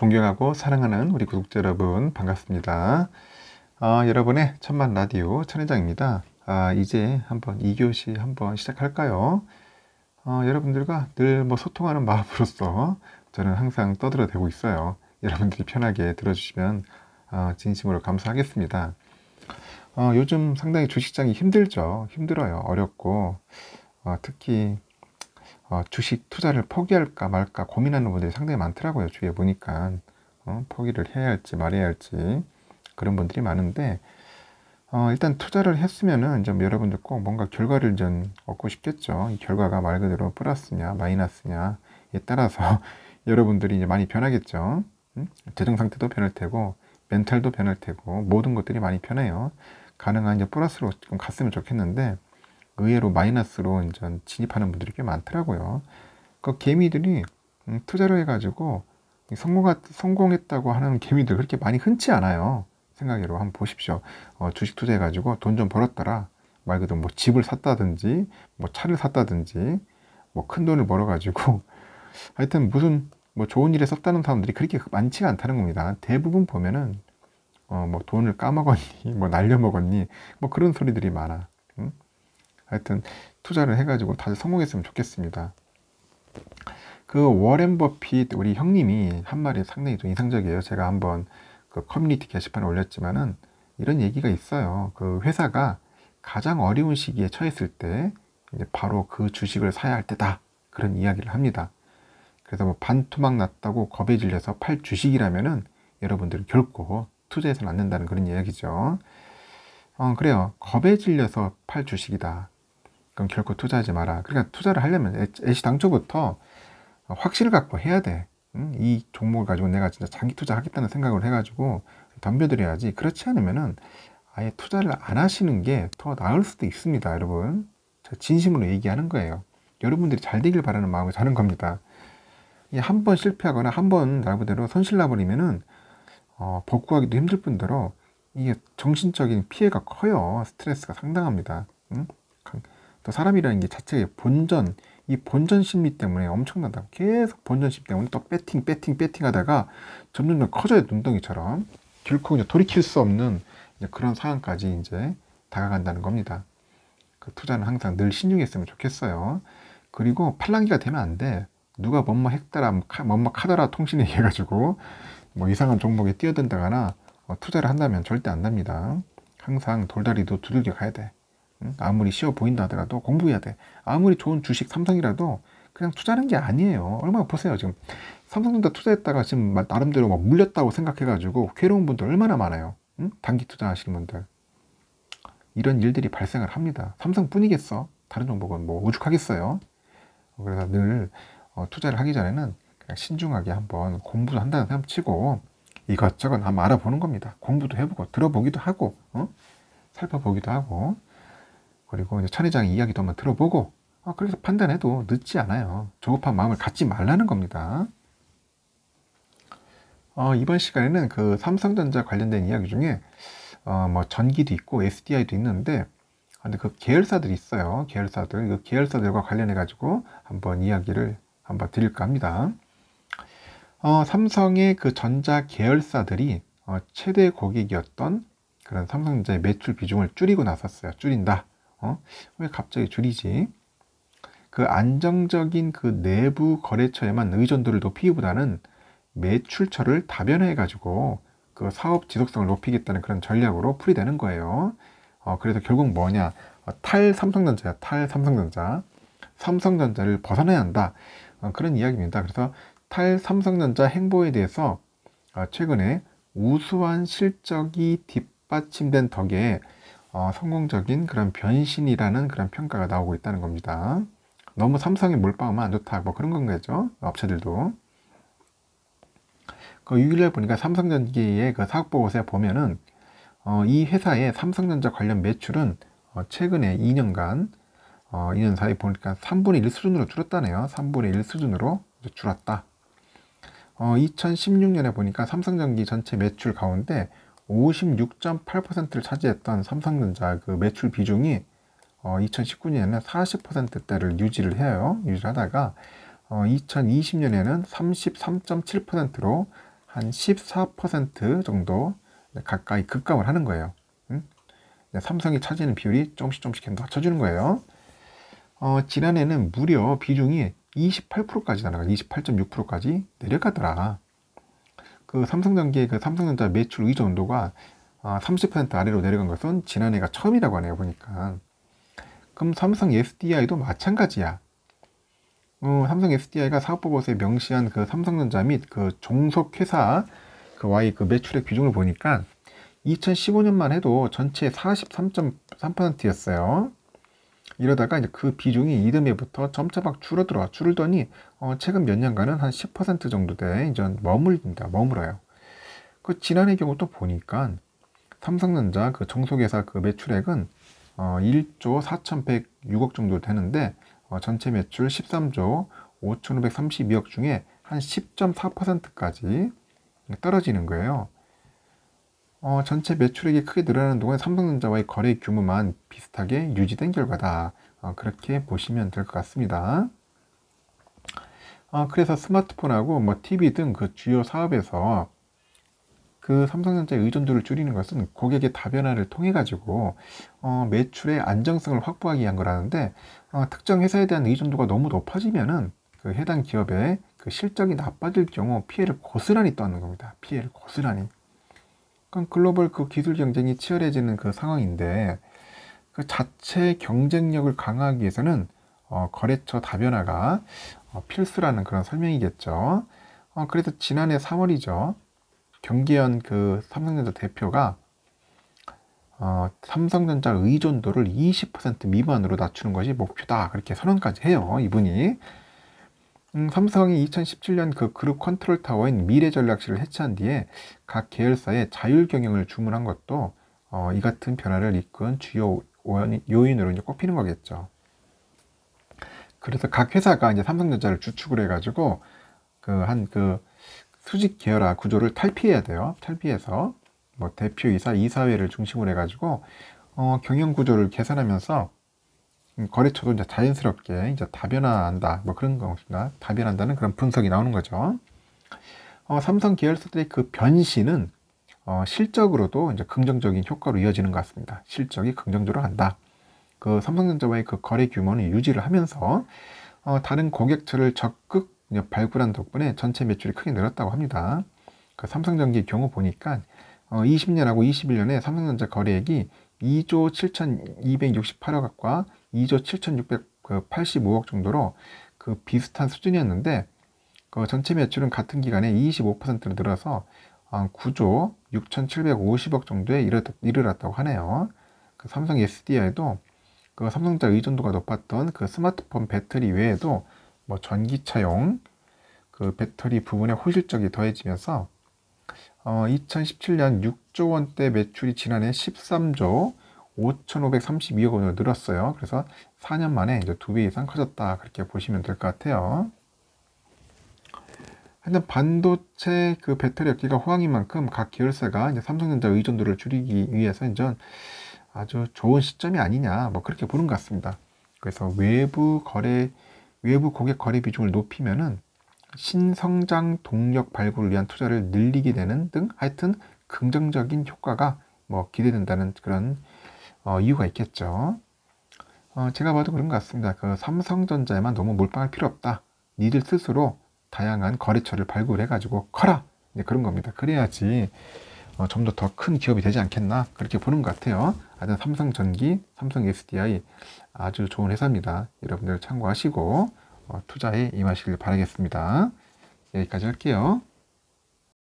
존경하고 사랑하는 우리 구독자 여러분 반갑습니다. 아, 여러분의 천만 라디오 천회장입니다. 아, 이제 한번 2교시 한번 시작할까요? 아, 여러분들과 늘 뭐 소통하는 마음으로서 저는 항상 떠들어대고 있어요. 여러분들이 편하게 들어주시면 아, 진심으로 감사하겠습니다. 아, 요즘 상당히 주식장이 힘들죠. 힘들어요. 어렵고 아, 특히 어, 주식 투자를 포기할까 말까 고민하는 분들이 상당히 많더라고요. 주위에 보니까 어, 포기를 해야 할지 말해야 할지 그런 분들이 많은데 어, 일단 투자를 했으면은 좀 여러분들 꼭 뭔가 결과를 좀 얻고 싶겠죠. 이 결과가 말 그대로 플러스냐 마이너스냐에 따라서 여러분들이 이제 많이 변하겠죠. 음? 재정 상태도 변할 테고 멘탈도 변할 테고 모든 것들이 많이 변해요. 가능한 이제 플러스로 좀 갔으면 좋겠는데 의외로 마이너스로 이제 진입하는 분들이 꽤 많더라고요. 그 개미들이 음, 투자를 해가지고 성공하, 성공했다고 하는 개미들 그렇게 많이 흔치 않아요. 생각으로 한번 보십시오. 어, 주식 투자해가지고 돈 좀 벌었더라. 말 그대로 뭐 집을 샀다든지, 뭐 차를 샀다든지, 뭐 큰 돈을 벌어가지고 하여튼 무슨 뭐 좋은 일에 썼다는 사람들이 그렇게 많지 않다는 겁니다. 대부분 보면은 어, 뭐 돈을 까먹었니, 뭐 날려먹었니, 뭐 그런 소리들이 많아. 하여튼 투자를 해가지고 다들 성공했으면 좋겠습니다. 그 워렌 버핏 우리 형님이 한 말이 상당히 좀 인상적이에요. 제가 한번 그 커뮤니티 게시판에 올렸지만은 이런 얘기가 있어요. 그 회사가 가장 어려운 시기에 처했을 때 이제 바로 그 주식을 사야 할 때다 그런 이야기를 합니다. 그래서 뭐 반토막 났다고 겁에 질려서 팔 주식이라면은 여러분들은 결코 투자해서는 안 된다는 그런 이야기죠. 어, 그래요. 겁에 질려서 팔 주식이다. 그럼 결코 투자하지 마라. 그러니까 투자를 하려면 애시 당초부터 확신을 갖고 해야 돼. 응? 이 종목을 가지고 내가 진짜 장기 투자하겠다는 생각을 해가지고 덤벼들어야지. 그렇지 않으면은 아예 투자를 안 하시는 게 더 나을 수도 있습니다, 여러분. 제 진심으로 얘기하는 거예요. 여러분들이 잘 되길 바라는 마음을 자는 겁니다. 한 번 실패하거나 한 번 나름대로 손실 나버리면은 어, 복구하기도 힘들 뿐더러 이게 정신적인 피해가 커요. 스트레스가 상당합니다. 응? 또 사람이라는 게 자체의 본전, 이 본전 심리 때문에 엄청난다. 계속 본전 심리 때문에 또 배팅, 배팅, 배팅 하다가 점점점 커져요, 눈덩이처럼. 결코 이제 돌이킬 수 없는 이제 그런 상황까지 이제 다가간다는 겁니다. 그 투자는 항상 늘 신중했으면 좋겠어요. 그리고 팔랑기가 되면 안 돼. 누가 뭔마 했더라, 뭔마 카더라 통신에 해가지고 뭐 이상한 종목에 뛰어든다거나 어, 투자를 한다면 절대 안 됩니다. 항상 돌다리도 두들겨 가야 돼. 아무리 쉬워 보인다 하더라도 공부해야 돼. 아무리 좋은 주식 삼성이라도 그냥 투자하는 게 아니에요. 얼마나 보세요. 지금 삼성전자 투자했다가 지금 나름대로 막 물렸다고 생각해가지고 괴로운 분들 얼마나 많아요. 응? 단기 투자하시는 분들. 이런 일들이 발생을 합니다. 삼성뿐이겠어. 다른 종목은 뭐 오죽하겠어요. 그래서 늘 어, 투자를 하기 전에는 그냥 신중하게 한번 공부도 한다는 사람 치고 이것저것 한번 알아보는 겁니다. 공부도 해보고 들어보기도 하고 어? 살펴보기도 하고 그리고 이제 천회장의 이야기도 한번 들어보고 아, 그래서 판단해도 늦지 않아요. 조급한 마음을 갖지 말라는 겁니다. 어, 이번 시간에는 그 삼성전자 관련된 이야기 중에 어, 뭐 전기도 있고 SDI도 있는데 아, 근데 그 계열사들이 있어요. 계열사들 그 계열사들과 관련해 가지고 한번 이야기를 한번 드릴까 합니다. 어, 삼성의 그 전자 계열사들이 어, 최대 고객이었던 그런 삼성전자의 매출 비중을 줄이고 나섰어요. 줄인다. 어? 왜 갑자기 줄이지? 그 안정적인 그 내부 거래처에만 의존도를 높이기보다는 매출처를 다변화해 가지고 그 사업 지속성을 높이겠다는 그런 전략으로 풀이되는 거예요. 어, 그래서 결국 뭐냐? 어, 탈 삼성전자야, 탈 삼성전자. 삼성전자를 벗어나야 한다. 어, 그런 이야기입니다. 그래서 탈 삼성전자 행보에 대해서 어, 최근에 우수한 실적이 뒷받침된 덕에 어, 성공적인 그런 변신이라는 그런 평가가 나오고 있다는 겁니다. 너무 삼성에 몰빵하면 안 좋다 뭐 그런 건가죠 업체들도 그 6일날 보니까 삼성전기의 그 사업보고서에 보면은 어, 이 회사의 삼성전자 관련 매출은 어, 최근에 2년간 어, 2년 사이 보니까 3분의 1 수준으로 줄었다네요 3분의 1 수준으로 줄었다 어, 2016년에 보니까 삼성전기 전체 매출 가운데 56.8%를 차지했던 삼성전자 그 매출 비중이 어, 2019년에는 40%대를 유지를 해요. 유지하다가 를 어, 2020년에는 33.7%로 한 14% 정도 가까이 급감을 하는 거예요. 응? 음? 삼성이 차지하는 비율이 조금씩 조금씩 낮춰주는 거예요. 어, 지난해는 무려 비중이 28%까지 날아가 28.6%까지 내려가더라. 그 삼성전기의 그 삼성전자 매출 의존 도가 아, 30% 아래로 내려간 것은 지난해가 처음이라고 하네요, 보니까. 그럼 삼성 SDI도 마찬가지야. 어, 삼성 SDI가 사업보고서에 명시한 그 삼성전자 및 그 종속회사 그 Y 그, 그 매출액 비중을 보니까 2015년만 해도 전체 43.3%였어요. 이러다가 이제 그 비중이 이듬해부터 점차 막 줄어들어 줄더니 어, 최근 몇 년간은 한 10% 정도 돼 이제 머물린다 머물어요. 그 지난해 경우 도 보니까 삼성전자 그 정속회사 그 매출액은 어, 1조 4,106억 정도 되는데 어, 전체 매출 13조 5,532억 중에 한 10.4%까지 떨어지는 거예요. 어, 전체 매출액이 크게 늘어나는 동안 삼성전자와의 거래 규모만 비슷하게 유지된 결과다. 어, 그렇게 보시면 될 것 같습니다. 어, 그래서 스마트폰하고 뭐 TV 등 그 주요 사업에서 그 삼성전자의 의존도를 줄이는 것은 고객의 다변화를 통해 가지고 어, 매출의 안정성을 확보하기 위한 거라는데 어, 특정 회사에 대한 의존도가 너무 높아지면은 그 해당 기업의 그 실적이 나빠질 경우 피해를 고스란히 떠안는 겁니다. 피해를 고스란히. 약간 글로벌 그 기술 경쟁이 치열해지는 그 상황인데 그 자체 경쟁력을 강화하기 위해서는 어, 거래처 다변화가 어, 필수라는 그런 설명이겠죠. 어, 그래서 지난해 3월이죠. 경기현 그 삼성전자 대표가 어, 삼성전자 의존도를 20% 미만으로 낮추는 것이 목표다. 그렇게 선언까지 해요. 이분이. 음, 삼성이 2017년 그 그룹 컨트롤 타워인 미래전략실을 해체한 뒤에 각 계열사에 자율 경영을 주문한 것도 어, 이 같은 변화를 이끈 주요 요인으로 이제 꼽히는 거겠죠. 그래서 각 회사가 이제 삼성전자를 주축으로 해가지고 그 한그 그 수직 계열화 구조를 탈피해야 돼요. 탈피해서 뭐 대표이사 이사회를 중심으로 해가지고 어, 경영 구조를 개선하면서 음, 거래처도 이제 자연스럽게 이제 다변화한다 뭐 그런 것인가 다변한다는 그런 분석이 나오는 거죠. 어, 삼성 계열사들의 그 변신은 어, 실적으로도 이제 긍정적인 효과로 이어지는 것 같습니다. 실적이 긍정적으로 간다. 그 삼성전자와의 그 거래 규모는 유지를 하면서 어, 다른 고객처를 적극 발굴한 덕분에 전체 매출이 크게 늘었다고 합니다. 그삼성전기 경우 보니까 어, 20년하고 21년에 삼성전자 거래액이 2조 7,268억 과 2조 7,685억 그 정도로 그 비슷한 수준이었는데 그 전체 매출은 같은 기간에 25%로 늘어서 9조 6,750억 정도에 이르렀다고 하네요. 그 삼성 SDI도 그 삼성자 의존도가 높았던 그 스마트폰 배터리 외에도 뭐 전기차용 그 배터리 부분의 호실적이 더해지면서 어, 2017년 6조 원대 매출이 지난해 13조 5,532억 원으로 늘었어요. 그래서 4년 만에 이제 두 배 이상 커졌다. 그렇게 보시면 될 것 같아요. 하여튼 반도체 그 배터리 업계가 호황인 만큼 각 계열사가 이제 삼성전자 의존도를 줄이기 위해서 이제 아주 좋은 시점이 아니냐 뭐 그렇게 보는 것 같습니다. 그래서 외부 거래 외부 고객 거래 비중을 높이면은 신성장 동력 발굴을 위한 투자를 늘리게 되는 등 하여튼 긍정적인 효과가 뭐 기대된다는 그런 어, 이유가 있겠죠. 어, 제가 봐도 그런 것 같습니다. 그 삼성전자에만 너무 몰빵할 필요 없다. 니들 스스로 다양한 거래처를 발굴해가지고 커라. 네, 그런 겁니다. 그래야지 어, 좀 더 더 큰 기업이 되지 않겠나 그렇게 보는 것 같아요. 아여 삼성전기, 삼성 SDI 아주 좋은 회사입니다. 여러분들 참고하시고 어, 투자에 임하시길 바라겠습니다. 여기까지 할게요.